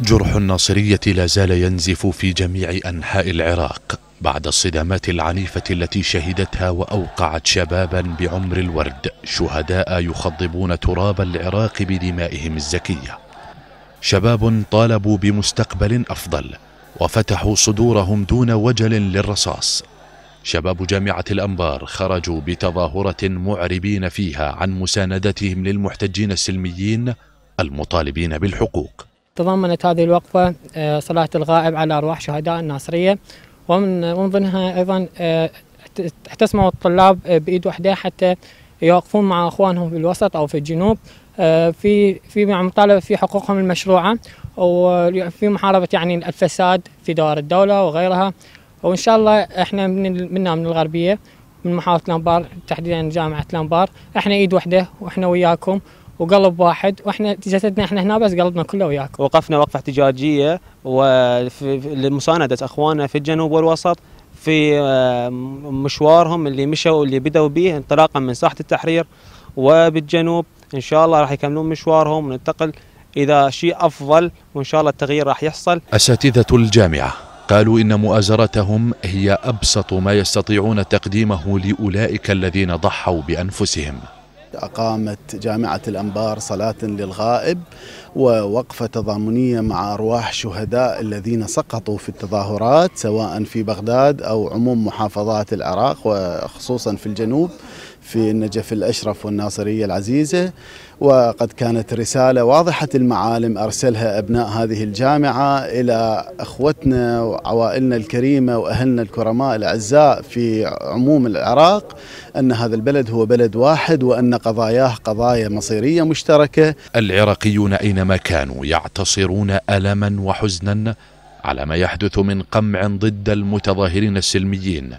جرح الناصرية لا زال ينزف في جميع أنحاء العراق بعد الصدامات العنيفة التي شهدتها وأوقعت شبابا بعمر الورد شهداء يخضبون تراب العراق بدمائهم الزكية شباب طالبوا بمستقبل أفضل وفتحوا صدورهم دون وجل للرصاص شباب جامعة الأنبار خرجوا بتظاهرة معربين فيها عن مساندتهم للمحتجين السلميين المطالبين بالحقوق تضمنت هذه الوقفة آه، صلاة الغائب على أرواح شهداء الناصرية ومن ضمنها أيضا آه، احتسموا الطلاب آه، بإيد واحدة حتى يوقفون مع أخوانهم في الوسط أو في الجنوب في في مطالبة في حقوقهم المشروعة وفي محاربة يعني الفساد في دوائر الدولة وغيرها وإن شاء الله إحنا من منا من الغربية من محافظة لامبار تحديدا جامعة لامبار إحنا إيد واحدة وإحنا وياكم وقلب واحد واحنا جسدنا احنا هنا بس قلبنا كله وياكم. وقفنا وقفه احتجاجيه لمسانده اخواننا في الجنوب والوسط في آه، مشوارهم اللي مشوا اللي بدوا به انطلاقا من ساحه التحرير وبالجنوب ان شاء الله راح يكملون مشوارهم وننتقل الى شيء افضل وان شاء الله التغيير راح يحصل. اساتذه الجامعه قالوا إن مؤازرتهم هي أبسط ما يستطيعون تقديمه لأولئك الذين ضحوا بأنفسهم أقامت جامعة الأنبار صلاة للغائب ووقفة تضامنية مع أرواح شهداء الذين سقطوا في التظاهرات سواء في بغداد أو عموم محافظات العراق وخصوصا في الجنوب في النجف الأشرف والناصرية العزيزة وقد كانت رسالة واضحة المعالم أرسلها أبناء هذه الجامعة إلى أخوتنا وعوائلنا الكريمة وأهلنا الكرماء الأعزاء في عموم العراق أن هذا البلد هو بلد واحد وأن قضاياه قضايا مصيرية مشتركة العراقيون أينما كانوا يعتصرون ألما وحزنا على ما يحدث من قمع ضد المتظاهرين السلميين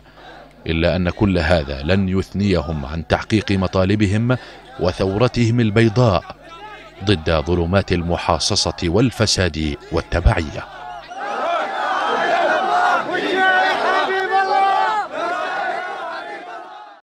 إلا أن كل هذا لن يثنيهم عن تحقيق مطالبهم وثورتهم البيضاء ضد ظلمات المحاصصة والفساد والتبعية